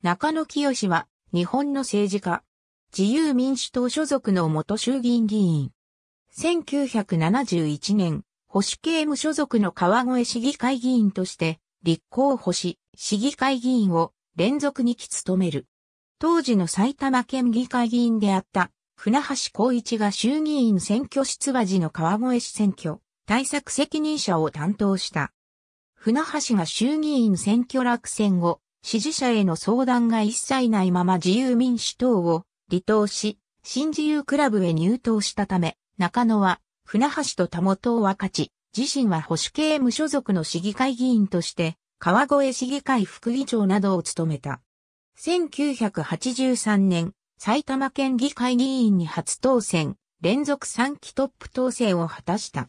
中野清は、日本の政治家。自由民主党所属の元衆議院議員。1971年、保守系無所属の川越市議会議員として、立候補し、市議会議員を連続に期務める。当時の埼玉県議会議員であった、船橋光一が衆議院選挙出馬時の川越市選挙、対策責任者を担当した。船橋が衆議院選挙落選後、支持者への相談が一切ないまま自由民主党を離党し、新自由クラブへ入党したため、中野は船橋と田本を分かち、自身は保守系無所属の市議会議員として、川越市議会副議長などを務めた。1983年、埼玉県議会議員に初当選、連続3期トップ当選を果たした。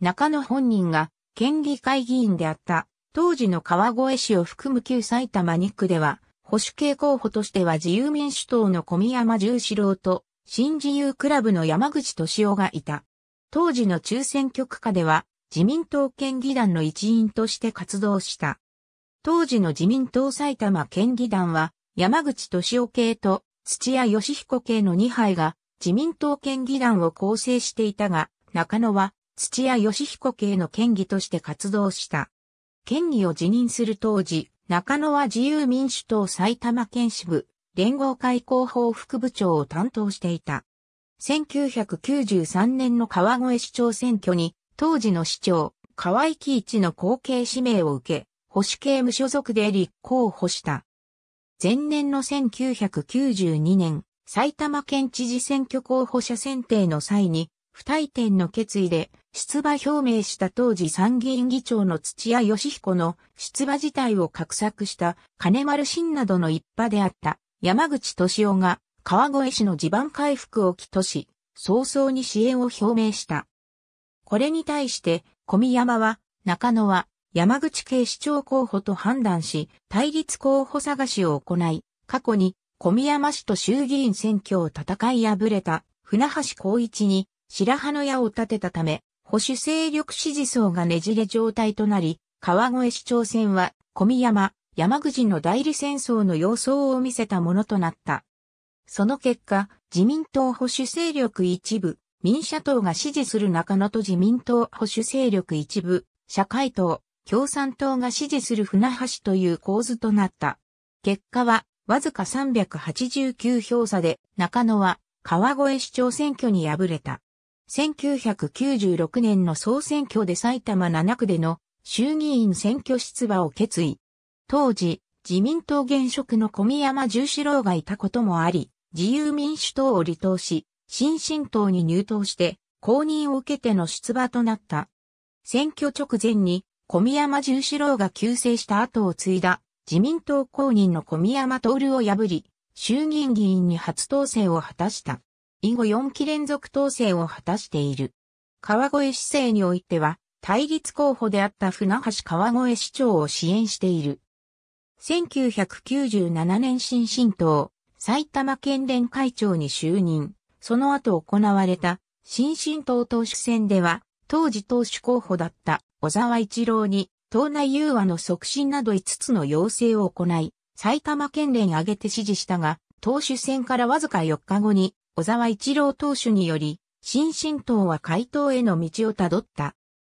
中野本人が県議会議員であった当時の川越市を含む旧埼玉2区では、保守系候補としては自由民主党の小宮山十四郎と、新自由クラブの山口敏夫がいた。当時の中選挙区下では、自民党県議団の一員として活動した。当時の自民党埼玉県議団は、山口敏夫系と土屋義彦系の2杯が自民党県議団を構成していたが、中野は土屋義彦系の県議として活動した。県議を辞任する当時、中野は自由民主党埼玉県支部、連合会広報副部長を担当していた。1993年の川越市長選挙に、当時の市長、河合喜一の後継指名を受け、保守系無所属で立候補した。前年の1992年、埼玉県知事選挙候補者選定の際に、不退転の決意で出馬表明した当時参議院議長の土屋義彦の出馬自体を画策した金丸信などの一派であった山口敏夫が川越市の地盤回復を起とし、早々に支援を表明した。これに対して小宮山は中野は山口警市長候補と判断し、対立候補探しを行い、過去に小宮山市と衆議院選挙を戦い敗れた船橋光一に白羽の矢を立てたため、保守勢力支持層がねじれ状態となり、川越市長選は、小宮山、山口の代理戦争の様相を見せたものとなった。その結果、自民党保守勢力一部、民社党が支持する中野と自民党保守勢力一部、社会党、共産党が支持する船橋という構図となった。結果は、わずか389票差で、中野は川越市長選挙に敗れた。1996年の総選挙で埼玉7区での衆議院選挙出馬を決意。当時、自民党現職の小宮山十四郎がいたこともあり、自由民主党を離党し、新進党に入党して、公認を受けての出馬となった。選挙直前に、小宮山十四郎が急世した後を継いだ、自民党公認の小宮山徹を破り、衆議院議員に初当選を果たした。以後4期連続当選を果たしている。川越市政においては、対立候補であった船橋川越市長を支援している。1997年新進党、埼玉県連会長に就任。その後行われた新進党党首選では、当時党首候補だった小沢一郎に党内融和の促進など5つの要請を行い、埼玉県連挙げて支持したが、党首選からわずか4日後に小沢一郎投手により、新進党は回答への道をたどった。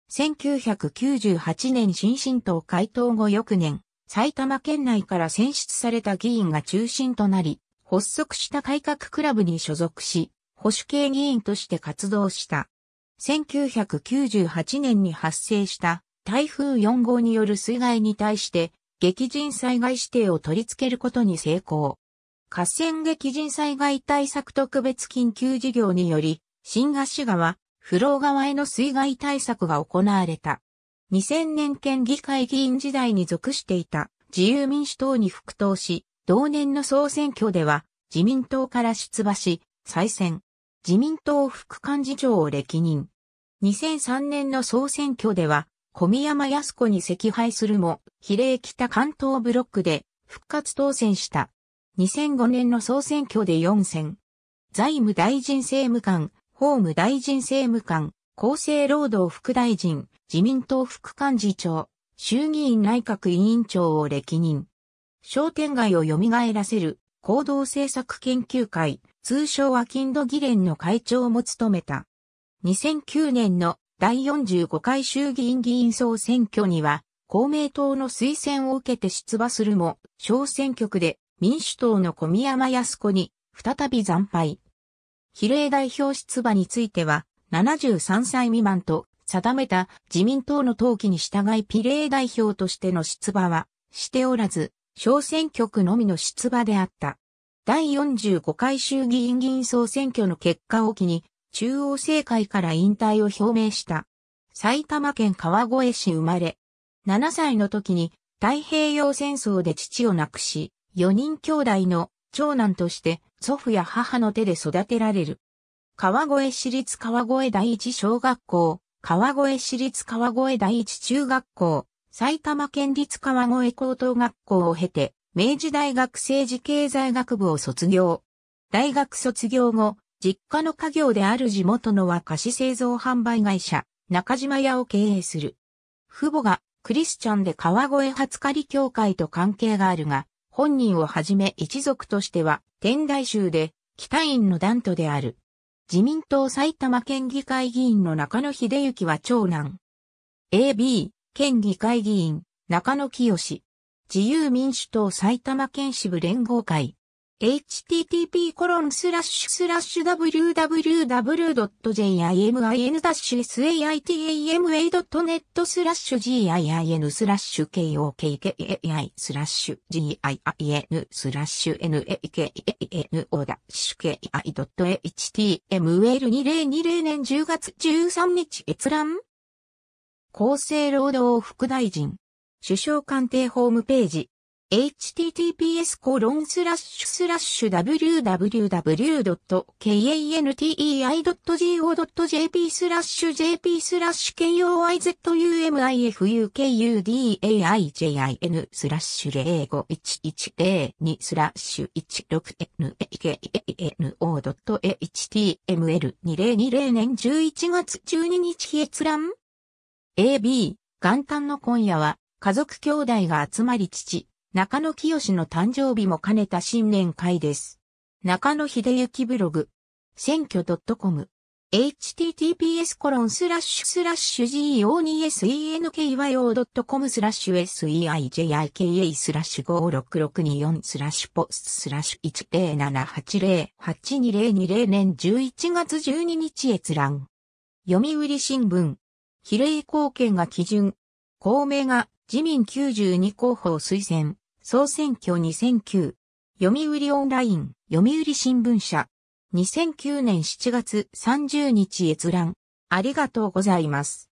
1998年新進党回答後翌年、埼玉県内から選出された議員が中心となり、発足した改革クラブに所属し、保守系議員として活動した。1998年に発生した台風4号による水害に対して、激甚災害指定を取り付けることに成功。河川激甚災害対策特別緊急事業により、新河岸川、不老川への水害対策が行われた。2000年県議会議員時代に属していた自由民主党に復党し、同年の総選挙では自民党から出馬し、再選。自民党副幹事長を歴任。2003年の総選挙では、小宮山康子に赤敗するも、比例北関東ブロックで復活当選した。2005年の総選挙で4選。財務大臣政務官、法務大臣政務官、厚生労働副大臣、自民党副幹事長、衆議院内閣委員長を歴任。商店街を蘇らせる行動政策研究会、通称アキンド議連の会長も務めた。2009年の第45回衆議院議員総選挙には、公明党の推薦を受けて出馬するも、小選挙区で民主党の小宮山康子に再び惨敗。比例代表出馬については73歳未満と定めた自民党の登記に従い比例代表としての出馬はしておらず、小選挙区のみの出馬であった。第45回衆議院議員総選挙の結果を機に、中央政界から引退を表明した。埼玉県川越市生まれ。7歳の時に太平洋戦争で父を亡くし、4人兄弟の長男として祖父や母の手で育てられる。川越市立川越第一小学校、川越市立川越第一中学校、埼玉県立川越高等学校を経て、明治大学政治経済学部を卒業。大学卒業後、実家の家業である地元の和菓子製造販売会社、中島屋を経営する。父母がクリスチャンで川越初狩り協会と関係があるが、本人をはじめ一族としては、天台宗で、北院の団徒である。自民党埼玉県議会議員の中野秀幸は長男。AB、県議会議員、中野清。自由民主党埼玉県支部連合会。http://www.jimin-saitam.net a スラッシュ giin スラッシュ kokkai スラッシュ giin スラッシュ nakano ダッシュ ki.html2020 年10月13日閲覧厚生労働副大臣首相官邸ホームページ https コロンスラッシュスラッシュ www.kantei.go.jp スラッシュ jp スラッシュ koizumifukudai.jin スラッシュ05110 2スラッシュ 16nakano.html2020 年11月12日閲覧 AB 元旦の今夜は家族兄弟が集まり父中野清の誕生日も兼ねた新年会です。中野秀幸ブログ、選挙 .com、https コロンスラッシュスラッシュ go2senkyo.com スラッシュ seijika スラッシュ56624スラッシュポススラッシュ10780822020年11月12日閲覧。読売新聞、比例貢献が基準、公明が自民92候補を推薦。総選挙2009。読売オンライン、読売新聞社。2009年7月30日閲覧。ありがとうございます。